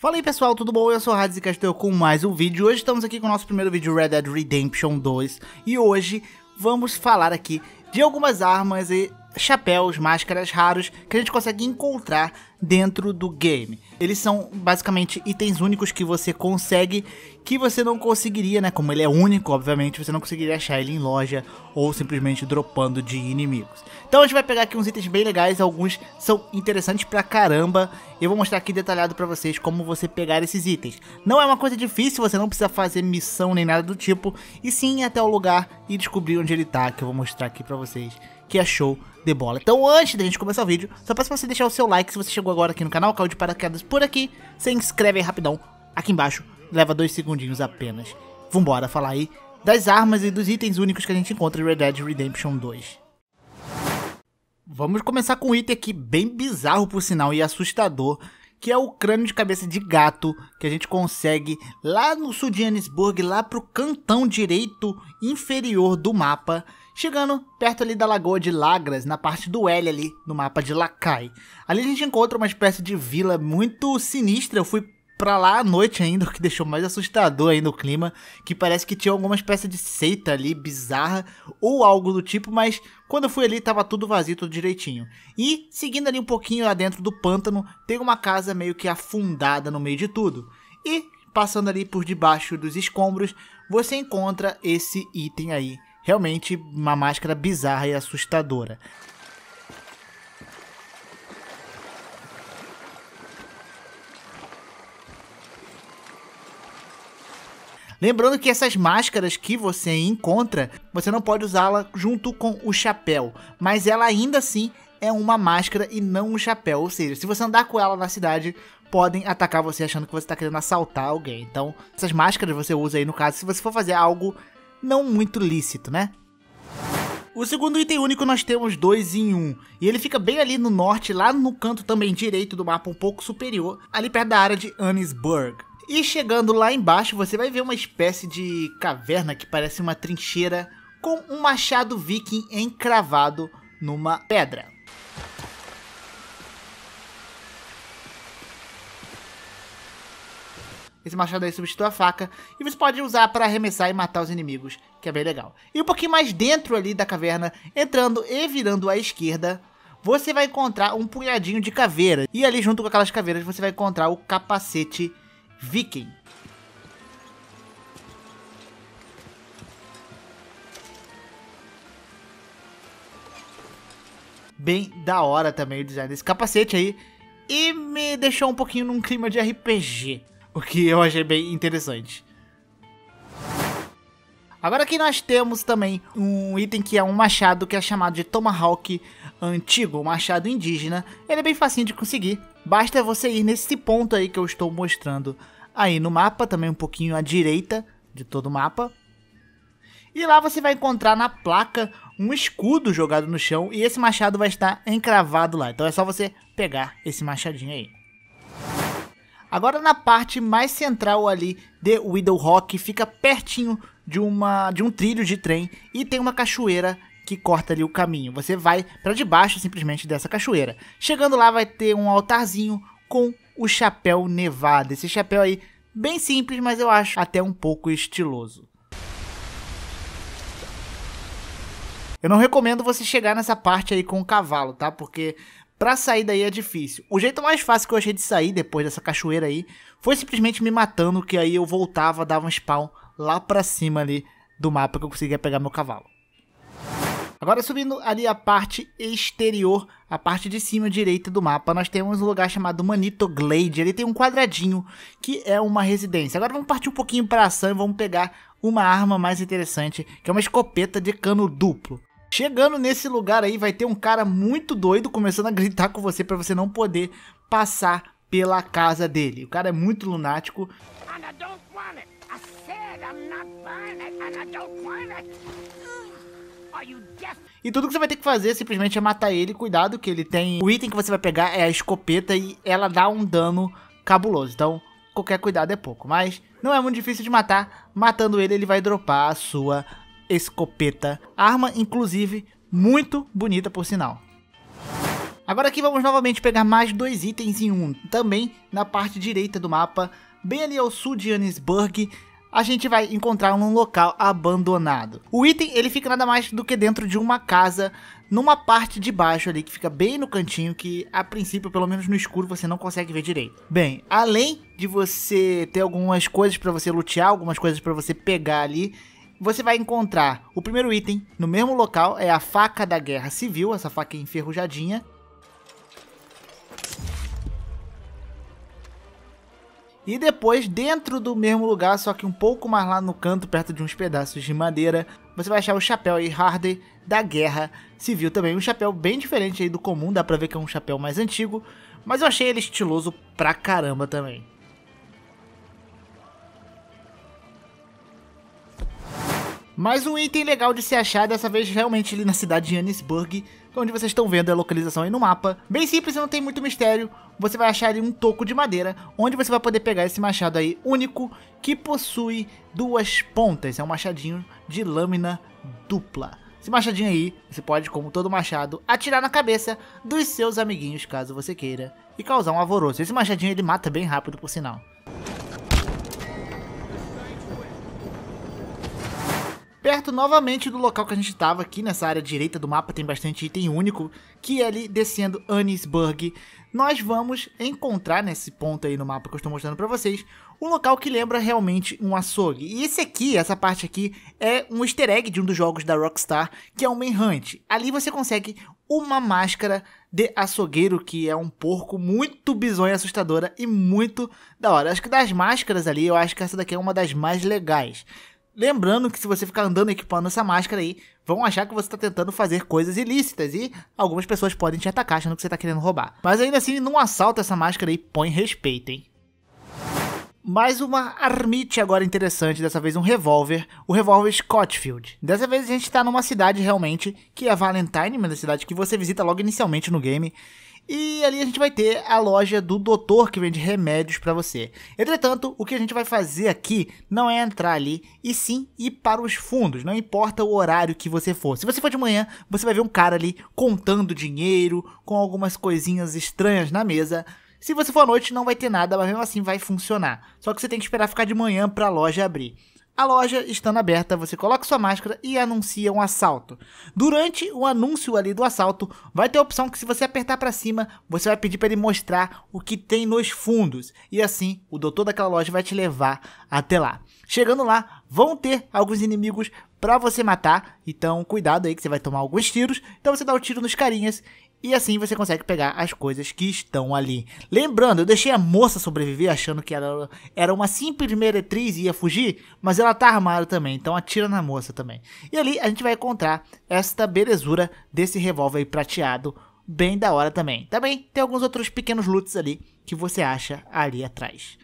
Fala aí pessoal, tudo bom? Eu sou o Hades e Castel com mais um vídeo. Hoje estamos aqui com o nosso primeiro vídeo Red Dead Redemption 2 e hoje vamos falar aqui de algumas armas e chapéus, máscaras raros que a gente consegue encontrar dentro do game. Eles são basicamente itens únicos que você consegue que você não conseguiria, né? Como ele é único, obviamente, você não conseguiria achar ele em loja ou simplesmente dropando de inimigos. Então a gente vai pegar aqui uns itens bem legais, alguns são interessantes pra caramba. Eu vou mostrar aqui detalhado pra vocês como você pegar esses itens. Não é uma coisa difícil, você não precisa fazer missão nem nada do tipo, e sim ir até o lugar e descobrir onde ele tá, que eu vou mostrar aqui pra vocês, que é show de bola. Então antes da gente começar o vídeo, só peço pra você deixar o seu like se você chegou chegou agora aqui no canal, caiu de paraquedas por aqui, se inscreve aí rapidão aqui embaixo, leva dois segundinhos apenas. Vambora falar aí das armas e dos itens únicos que a gente encontra em Red Dead Redemption 2. Vamos começar com um item aqui bem bizarro por sinal e assustador, que é o crânio de cabeça de gato que a gente consegue lá no sul de Anisburg, lá pro cantão direito inferior do mapa. Chegando perto ali da Lagoa de Lagras, na parte do L ali, no mapa de Lacai. Ali a gente encontra uma espécie de vila muito sinistra, eu fui pra lá à noite ainda, o que deixou mais assustador ainda o clima, que parece que tinha alguma espécie de seita ali, bizarra, ou algo do tipo, mas quando eu fui ali tava tudo vazio, tudo direitinho. E, seguindo ali um pouquinho lá dentro do pântano, tem uma casa meio que afundada no meio de tudo. E, passando ali por debaixo dos escombros, você encontra esse item aí, Realmente uma máscara bizarra e assustadora. Lembrando que essas máscaras que você encontra, você não pode usá-la junto com o chapéu, mas ela ainda assim é uma máscara e não um chapéu. Ou seja, se você andar com ela na cidade, podem atacar você achando que você está querendo assaltar alguém. Então, essas máscaras você usa aí no caso, se você for fazer algo não muito lícito, né? O segundo item único nós temos dois em um, e ele fica bem ali no norte, lá no canto também direito do mapa, um pouco superior, ali perto da área de Annisburg. E chegando lá embaixo, você vai ver uma espécie de caverna que parece uma trincheira com um machado viking encravado numa pedra. Esse machado aí substitui a faca e você pode usar para arremessar e matar os inimigos, que é bem legal. E um pouquinho mais dentro ali da caverna, entrando e virando à esquerda, você vai encontrar um punhadinho de caveira. E ali junto com aquelas caveiras você vai encontrar o capacete viking. Bem da hora também o design desse capacete aí. E me deixou um pouquinho num clima de RPG o que eu achei bem interessante. Agora aqui nós temos também um item que é um machado que é chamado de Tomahawk antigo, machado indígena. Ele é bem facinho de conseguir, basta você ir nesse ponto aí que eu estou mostrando aí no mapa, também um pouquinho à direita de todo o mapa. E lá você vai encontrar na placa um escudo jogado no chão e esse machado vai estar encravado lá. Então é só você pegar esse machadinho aí. Agora na parte mais central ali de Widow Rock, fica pertinho de, uma, de um trilho de trem e tem uma cachoeira que corta ali o caminho. Você vai para debaixo simplesmente dessa cachoeira. Chegando lá vai ter um altarzinho com o chapéu nevado. Esse chapéu aí bem simples, mas eu acho até um pouco estiloso. Eu não recomendo você chegar nessa parte aí com o cavalo, tá? Porque Pra sair daí é difícil. O jeito mais fácil que eu achei de sair depois dessa cachoeira aí foi simplesmente me matando, que aí eu voltava, dava um spawn lá pra cima ali do mapa que eu conseguia pegar meu cavalo. Agora subindo ali a parte exterior, a parte de cima direita do mapa, nós temos um lugar chamado Manito Glade. Ele tem um quadradinho que é uma residência. Agora vamos partir um pouquinho para ação e vamos pegar uma arma mais interessante, que é uma escopeta de cano duplo. Chegando nesse lugar aí, vai ter um cara muito doido começando a gritar com você para você não poder passar pela casa dele. O cara é muito lunático. E tudo que você vai ter que fazer é simplesmente é matar ele. Cuidado que ele tem... O item que você vai pegar é a escopeta e ela dá um dano cabuloso. Então, qualquer cuidado é pouco. Mas não é muito difícil de matar. Matando ele, ele vai dropar a sua escopeta. Arma, inclusive, muito bonita por sinal. Agora aqui vamos novamente pegar mais dois itens em um. Também na parte direita do mapa, bem ali ao sul de Anisburg, a gente vai encontrar um local abandonado. O item ele fica nada mais do que dentro de uma casa, numa parte de baixo ali que fica bem no cantinho que a princípio, pelo menos no escuro, você não consegue ver direito. Bem, além de você ter algumas coisas para você lutear, algumas coisas para você pegar ali, você vai encontrar o primeiro item no mesmo local, é a faca da guerra civil, essa faca enferrujadinha. E depois, dentro do mesmo lugar, só que um pouco mais lá no canto, perto de uns pedaços de madeira, você vai achar o chapéu aí Harder da Guerra Civil também. Um chapéu bem diferente aí do comum, dá pra ver que é um chapéu mais antigo, mas eu achei ele estiloso pra caramba também. Mais um item legal de se achar, dessa vez realmente ali na cidade de Johannesburg, é onde vocês estão vendo a localização aí no mapa. Bem simples, não tem muito mistério. Você vai achar ali um toco de madeira, onde você vai poder pegar esse machado aí único, que possui duas pontas. É um machadinho de lâmina dupla. Esse machadinho aí, você pode, como todo machado, atirar na cabeça dos seus amiguinhos, caso você queira, e causar um alvoroço. Esse machadinho ele mata bem rápido, por sinal. perto novamente do local que a gente estava aqui nessa área direita do mapa, tem bastante item único, que é ali descendo Anisburg. Nós vamos encontrar nesse ponto aí no mapa que eu estou mostrando para vocês, um local que lembra realmente um açougue. E esse aqui, essa parte aqui, é um easter egg de um dos jogos da Rockstar, que é o Manhunt. Ali você consegue uma máscara de açougueiro, que é um porco muito bizonha, assustadora e muito da hora. Acho que das máscaras ali, eu acho que essa daqui é uma das mais legais. Lembrando que se você ficar andando equipando essa máscara aí, vão achar que você está tentando fazer coisas ilícitas e algumas pessoas podem te atacar achando que você está querendo roubar. Mas ainda assim, não assalta essa máscara aí, põe respeito, hein? Mais uma armite agora interessante, dessa vez um revólver, o revólver Scottfield. Dessa vez a gente está numa cidade realmente, que é Valentine, uma cidade que você visita logo inicialmente no game, e ali a gente vai ter a loja do doutor que vende remédios para você. Entretanto, o que a gente vai fazer aqui não é entrar ali, e sim ir para os fundos, não importa o horário que você for. Se você for de manhã, você vai ver um cara ali contando dinheiro, com algumas coisinhas estranhas na mesa. Se você for à noite, não vai ter nada, mas mesmo assim vai funcionar. Só que você tem que esperar ficar de manhã para a loja abrir. A loja estando aberta, você coloca sua máscara e anuncia um assalto. Durante o anúncio ali do assalto, vai ter a opção que se você apertar para cima, você vai pedir para ele mostrar o que tem nos fundos. E assim, o doutor daquela loja vai te levar até lá. Chegando lá, vão ter alguns inimigos para você matar, então cuidado aí que você vai tomar alguns tiros. Então você dá o um tiro nos carinhas e assim você consegue pegar as coisas que estão ali. Lembrando, eu deixei a moça sobreviver achando que ela era uma simples meretriz e ia fugir, mas ela tá armada também, então atira na moça também. E ali a gente vai encontrar esta belezura desse revólver prateado, bem da hora também. Também tá tem alguns outros pequenos loots ali que você acha ali atrás.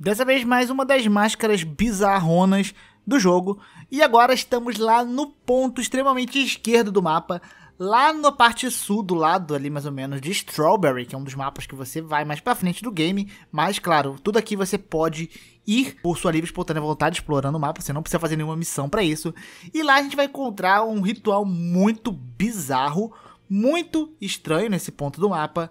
Dessa vez mais uma das máscaras bizarronas do jogo. E agora estamos lá no ponto extremamente esquerdo do mapa, lá na parte sul do lado ali mais ou menos de Strawberry, que é um dos mapas que você vai mais para frente do game, mas claro, tudo aqui você pode ir por sua livre espontânea vontade explorando o mapa, você não precisa fazer nenhuma missão para isso. E lá a gente vai encontrar um ritual muito bizarro, muito estranho nesse ponto do mapa,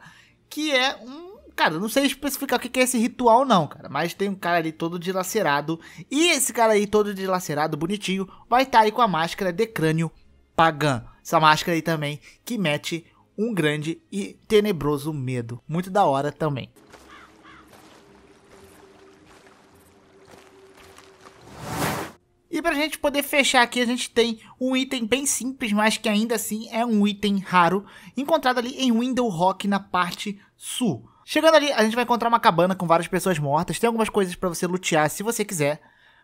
que é um Cara, não sei especificar o que é esse ritual, não, cara. Mas tem um cara ali todo dilacerado. E esse cara aí todo dilacerado, bonitinho, vai estar tá aí com a máscara de crânio pagã. Essa máscara aí também que mete um grande e tenebroso medo. Muito da hora também. E pra gente poder fechar aqui, a gente tem um item bem simples, mas que ainda assim é um item raro, encontrado ali em Window Rock na parte sul. Chegando ali, a gente vai encontrar uma cabana com várias pessoas mortas, tem algumas coisas para você lutear se você quiser,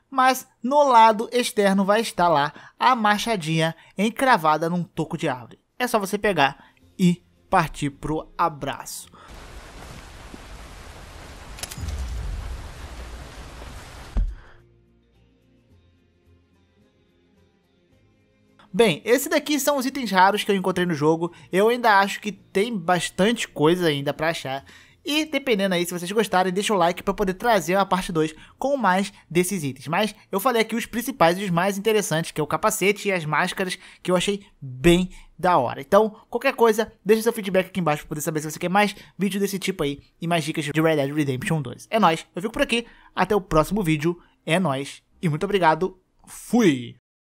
mas no lado externo vai estar lá a machadinha encravada num toco de árvore. É só você pegar e partir pro abraço. Bem, esse daqui são os itens raros que eu encontrei no jogo. Eu ainda acho que tem bastante coisa ainda para achar. E dependendo aí, se vocês gostarem, deixa o like para poder trazer a parte 2 com mais desses itens. Mas eu falei aqui os principais e os mais interessantes, que é o capacete e as máscaras, que eu achei bem da hora. Então, qualquer coisa, deixa seu feedback aqui embaixo para poder saber se você quer mais vídeo desse tipo aí e mais dicas de Red Dead Redemption 2. É nóis, eu fico por aqui, até o próximo vídeo, é nóis e muito obrigado, fui!